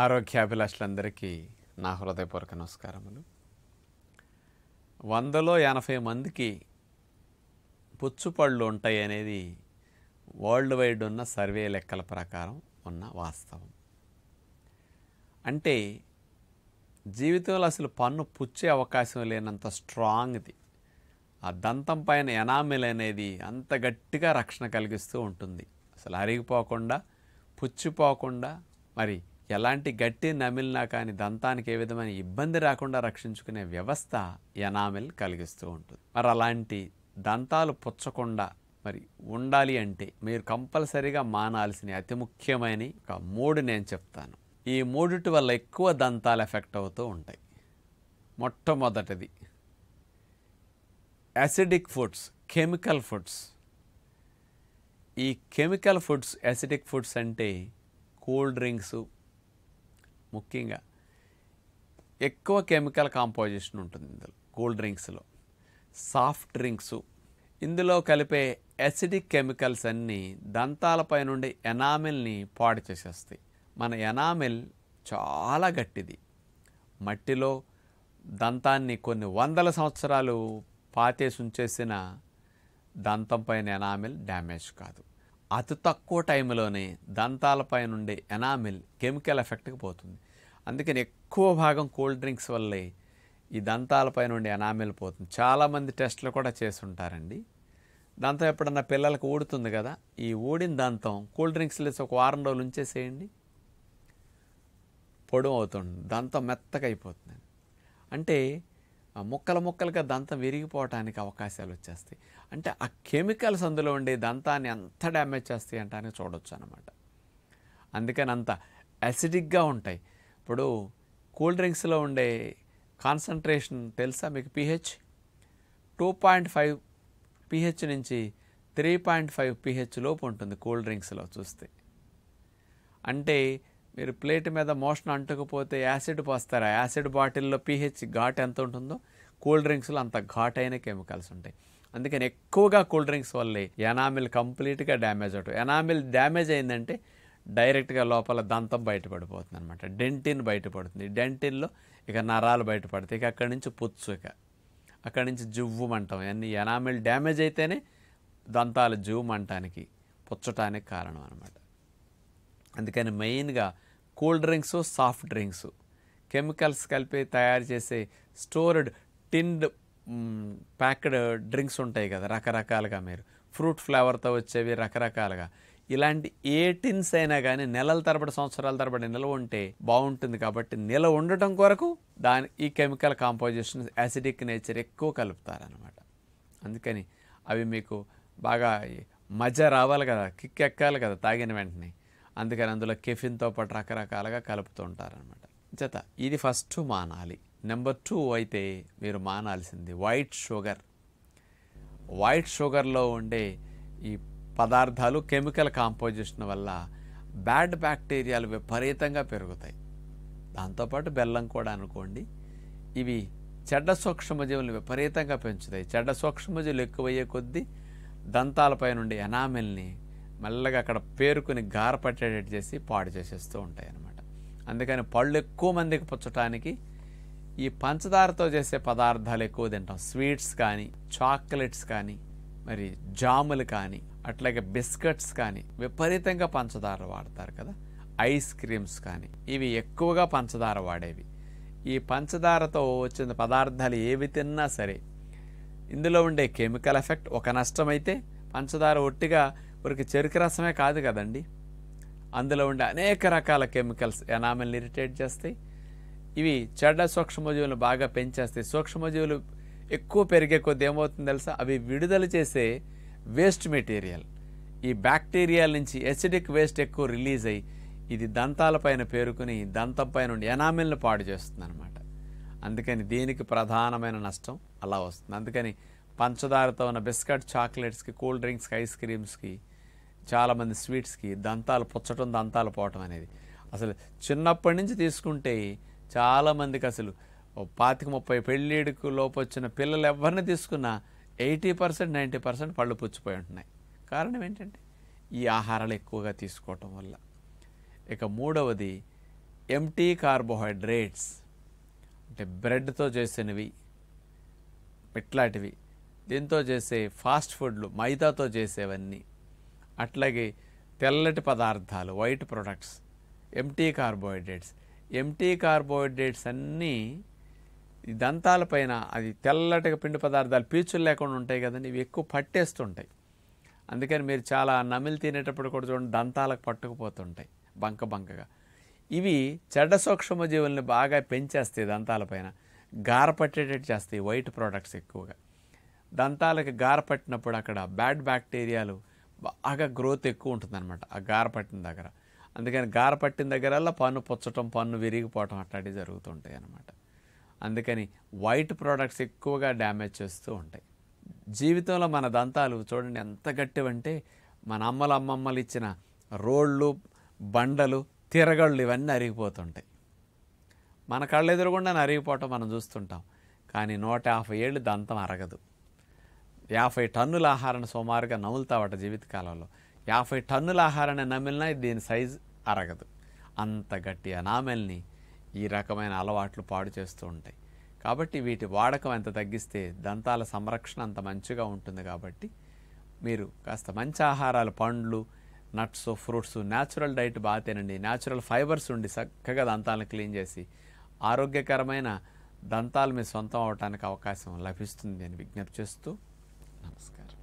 ఆరోగ్యాభిలాషులందరికీ నా హృదయపూర్వక నమస్కారములు వందలో ఎనభై మందికి పుచ్చుపళ్ళు ఉంటాయి అనేది వరల్డ్ వైడ్ ఉన్న సర్వే లెక్కల ప్రకారం ఉన్న వాస్తవం అంటే జీవితంలో అసలు పన్ను పుచ్చే అవకాశం లేనంత స్ట్రాంగ్ది ఆ దంతం పైన ఎనామిల్ అనేది అంత గట్టిగా రక్షణ కలిగిస్తూ ఉంటుంది అసలు అరిగిపోకుండా పుచ్చిపోకుండా మరి ఎలాంటి గట్టి నమిలినా కానీ దంతానికి ఏ విధమైన ఇబ్బంది రాకుండా రక్షించుకునే వ్యవస్థ ఎనామిల్ కలిగిస్తూ ఉంటుంది మరి అలాంటి దంతాలు పుచ్చకుండా మరి ఉండాలి అంటే మీరు కంపల్సరీగా మానాల్సిన అతి ముఖ్యమైన ఒక మూడు నేను చెప్తాను ఈ మూడిటి వల్ల ఎక్కువ దంతాలు ఎఫెక్ట్ అవుతూ ఉంటాయి మొట్టమొదటిది యాసిడిక్ ఫుడ్స్ కెమికల్ ఫుడ్స్ ఈ కెమికల్ ఫుడ్స్ యాసిడిక్ ఫుడ్స్ అంటే కూల్ డ్రింక్స్ ముఖ్యంగా ఎక్కువ కెమికల్ కాంపోజిషన్ ఉంటుంది ఇందులో కూల్ డ్రింక్స్లో సాఫ్ట్ డ్రింక్స్ ఇందులో కలిపే అసిడిక్ కెమికల్స్ అన్నీ దంతాలపై నుండి ఎనామిల్ని పాడు చేసేస్తాయి మన ఎనామిల్ చాలా గట్టిది మట్టిలో దంతాన్ని కొన్ని వందల సంవత్సరాలు పాతేసి ఉంచేసిన దంతం పైన ఎనామిల్ డ్యామేజ్ కాదు అతి తక్కువ టైంలోనే దంతాలపై నుండి ఎనామిల్ కెమికల్ ఎఫెక్ట్కి పోతుంది అందుకని ఎక్కువ భాగం కూల్ డ్రింక్స్ వల్లే ఈ దంతాలపై ఉండి అనామిల్ పోతుంది చాలామంది టెస్ట్లు కూడా చేస్తుంటారండి దంతం ఎప్పుడన్నా పిల్లలకు ఊడుతుంది కదా ఈ ఊడిన దంతం కూల్ డ్రింక్స్ లేసి ఒక వారం రోజులు ఉంచేసేయండి పొడవు అవుతుంది దంతం మెత్తగా అయిపోతుంది అంటే ముక్కలు ముక్కలుగా దంతం విరిగిపోవటానికి అవకాశాలు వచ్చేస్తాయి అంటే ఆ కెమికల్స్ అందులో ఉండే దంతాన్ని అంత డ్యామేజ్ చేస్తాయి అంటానికి చూడొచ్చు అనమాట అందుకని అంత అసిడిక్గా ఉంటాయి ఇప్పుడు కూల్ డ్రింక్స్లో ఉండే కాన్సన్ట్రేషన్ తెలుసా మీకు pH two point five pH నుంచి త్రీ పాయింట్ ఫైవ్ పిహెచ్ లోపు ఉంటుంది కూల్ డ్రింక్స్లో చూస్తే అంటే మీరు ప్లేట్ మీద మోషన్ అంటుకుపోతే యాసిడ్ పోస్తారు ఆ యాసిడ్ బాటిల్లో పిహెచ్ ఘాట్ ఎంత ఉంటుందో కూల్ డ్రింక్స్లో అంత ఘాట్ అయిన కెమికల్స్ ఉంటాయి అందుకని ఎక్కువగా కూల్ డ్రింక్స్ వల్లే ఎనామిల్ కంప్లీట్గా డ్యామేజ్ అవటం ఎనామిల్ డ్యామేజ్ అయిందంటే డైరెక్ట్గా లోపల దంతం బయటపడిపోతుంది అనమాట డెంటిన్ బయటపడుతుంది డెంటిన్లో ఇక నరాలు బయటపడతాయి ఇక అక్కడి నుంచి పుచ్చు ఇక అక్కడి నుంచి జువ్వు జువ్వుమంటాం అన్ని ఎనామిల్ డ్యామేజ్ అయితేనే దంతాలు మంటానికి పుచ్చటానికి కారణం అనమాట అందుకని మెయిన్గా cool drinks soft drinks chemicals కలిపి తయారు చేసే స్టోర్డ్ టిన్డ్ ప్యాక్డ్ డ్రింక్స్ ఉంటాయి కదా రకరకాలుగా మీరు ఫ్రూట్ ఫ్లేవర్తో వచ్చేవి రకరకాలుగా ఇలాంటి ఏ టిన్స్ అయినా కానీ నెలల తరబడి సంవత్సరాల తరబడి నిల్వ ఉంటే బాగుంటుంది కాబట్టి నిల్వ ఉండటం కొరకు దాని ఈ కెమికల్ కాంపోజిషన్ యాసిడిక్ నేచర్ ఎక్కువ కలుపుతారనమాట అందుకని అవి మీకు బాగా మజ రావాలి కదా కిక్ ఎక్కాలి కదా తాగిన వెంటనే అందుకని అందులో కెఫిన్తో పాటు రకరకాలుగా కలుపుతూ ఉంటారనమాట జత ఇది ఫస్ట్ మానాలి నెంబర్ టూ అయితే మీరు మానాల్సింది వైట్ షుగర్ వైట్ షుగర్లో ఉండే ఈ పదార్థాలు కెమికల్ కాంపోజిషన్ వల్ల బ్యాడ్ బ్యాక్టీరియాలు విపరీతంగా పెరుగుతాయి దాంతోపాటు బెల్లం కూడా అనుకోండి ఇవి చెడ్డ సూక్ష్మజీవులను విపరీతంగా పెంచుతాయి చెడ్డ సూక్ష్మజీవులు ఎక్కువయ్యే కొద్దీ దంతాలపై నుండి ఎనామెల్ని మెల్లగా అక్కడ పేరుకుని గారపట్టేటట్టు చేసి పాడు చేసేస్తూ ఉంటాయి అన్నమాట అందుకని పళ్ళు ఎక్కువ మందికి పుచ్చటానికి ఈ పంచదారతో చేసే పదార్థాలు ఎక్కువ తింటాం స్వీట్స్ కానీ చాక్లెట్స్ కానీ మరి జాములు కానీ అట్లాగే బిస్కెట్స్ కానీ విపరీతంగా పంచదార వాడతారు కదా ఐస్ క్రీమ్స్ కానీ ఇవి ఎక్కువగా పంచదార వాడేవి ఈ పంచదారతో వచ్చిన పదార్థాలు ఏవి తిన్నా సరే ఇందులో ఉండే కెమికల్ ఎఫెక్ట్ ఒక నష్టమైతే పంచదార ఒట్టిగా ఊరికి చెరుకు రసమే కాదు కదండి అందులో ఉండే అనేక రకాల కెమికల్స్ ఎనామల్ని ఇరిటేట్ చేస్తాయి ఇవి చెడ్డ సూక్ష్మజీవులు బాగా పెంచేస్తాయి సూక్ష్మజీవులు ఎక్కువ పెరిగే కొద్ది ఏమవుతుంది తెలుసా అవి విడుదల చేసే వేస్ట్ మెటీరియల్ ఈ బ్యాక్టీరియాల నుంచి ఎసిడిక్ వేస్ట్ ఎక్కువ రిలీజ్ అయ్యి ఇది దంతాలపైన పేరుకుని దంతం ఉండి ఎనామిల్ని పాడు చేస్తుంది అనమాట అందుకని దీనికి ప్రధానమైన నష్టం అలా వస్తుంది అందుకని పంచదారతో ఉన్న బిస్కట్ చాక్లెట్స్కి కూల్ డ్రింక్స్కి ఐస్ క్రీమ్స్కి చాలామంది స్వీట్స్కి దంతాలు పుచ్చటం దంతాలు పోవటం అనేది అసలు చిన్నప్పటి నుంచి తీసుకుంటే చాలామందికి అసలు పాతిక ముప్పై పెళ్ళిడుకు లోపు వచ్చిన పిల్లలు ఎవరిని తీసుకున్నా ఎయిటీ పర్సెంట్ నైంటీ పర్సెంట్ పళ్ళు పుచ్చిపోయి ఉంటున్నాయి కారణం ఏంటంటే ఈ ఆహారాలు ఎక్కువగా తీసుకోవటం వల్ల ఇక మూడవది ఎంటీ కార్బోహైడ్రేట్స్ అంటే బ్రెడ్తో చేసినవి ఇట్లాంటివి దీంతో చేసే ఫాస్ట్ ఫుడ్లు మైదాతో చేసేవన్నీ అట్లాగే తెల్లటి పదార్థాలు white products empty carbohydrates empty carbohydrates అన్నీ ఈ దంతాలపైన అది తెల్లటిగా పిండి పదార్థాలు పీచులు లేకుండా ఉంటాయి కదండి ఇవి ఎక్కువ పట్టేస్తుంటాయి అందుకని మీరు చాలా నమిలి తినేటప్పుడు కూడా చూడండి దంతాలకు పట్టుకుపోతుంటాయి బంక బంకగా ఇవి చెడ్డ జీవుల్ని బాగా పెంచేస్తాయి దంతాలపైన పట్టేటట్టు చేస్తాయి వైట్ ప్రోడక్ట్స్ ఎక్కువగా దంతాలకి పట్టినప్పుడు అక్కడ బ్యాడ్ బ్యాక్టీరియాలు బాగా గ్రోత్ ఎక్కువ ఉంటుందన్నమాట ఆ గార పట్టిన దగ్గర అందుకని గార పట్టిన దగ్గరల్లా పన్ను పుచ్చటం పన్ను విరిగిపోవటం అట్లాంటివి జరుగుతుంటాయి అన్నమాట అందుకని వైట్ ప్రోడక్ట్స్ ఎక్కువగా డ్యామేజ్ చేస్తూ ఉంటాయి జీవితంలో మన దంతాలు చూడండి ఎంత గట్టివంటే మన అమ్మలు అమ్మమ్మలు ఇచ్చిన రోళ్ళు బండలు తిరగళ్ళు ఇవన్నీ అరిగిపోతుంటాయి మన కళ్ళు ఎదురుగుండా అరిగిపోవటం మనం చూస్తుంటాం కానీ నూట యాభై ఏళ్ళు దంతం అరగదు యాభై టన్నుల ఆహారాన్ని సుమారుగా నములుతావట జీవితకాలంలో యాభై టన్నుల ఆహారాన్ని నమిలినా దీని సైజ్ అరగదు అంత గట్టి అనామల్ని ఈ రకమైన అలవాట్లు పాడు చేస్తూ ఉంటాయి కాబట్టి వీటి వాడకం ఎంత తగ్గిస్తే దంతాల సంరక్షణ అంత మంచిగా ఉంటుంది కాబట్టి మీరు కాస్త మంచి ఆహారాలు పండ్లు నట్స్ ఫ్రూట్స్ న్యాచురల్ డైట్ బాగా తినండి న్యాచురల్ ఫైబర్స్ ఉండి చక్కగా దంతాలను క్లీన్ చేసి ఆరోగ్యకరమైన దంతాలు మీ సొంతం అవడానికి అవకాశం లభిస్తుంది అని విజ్ఞప్తి చేస్తూ నమస్కారం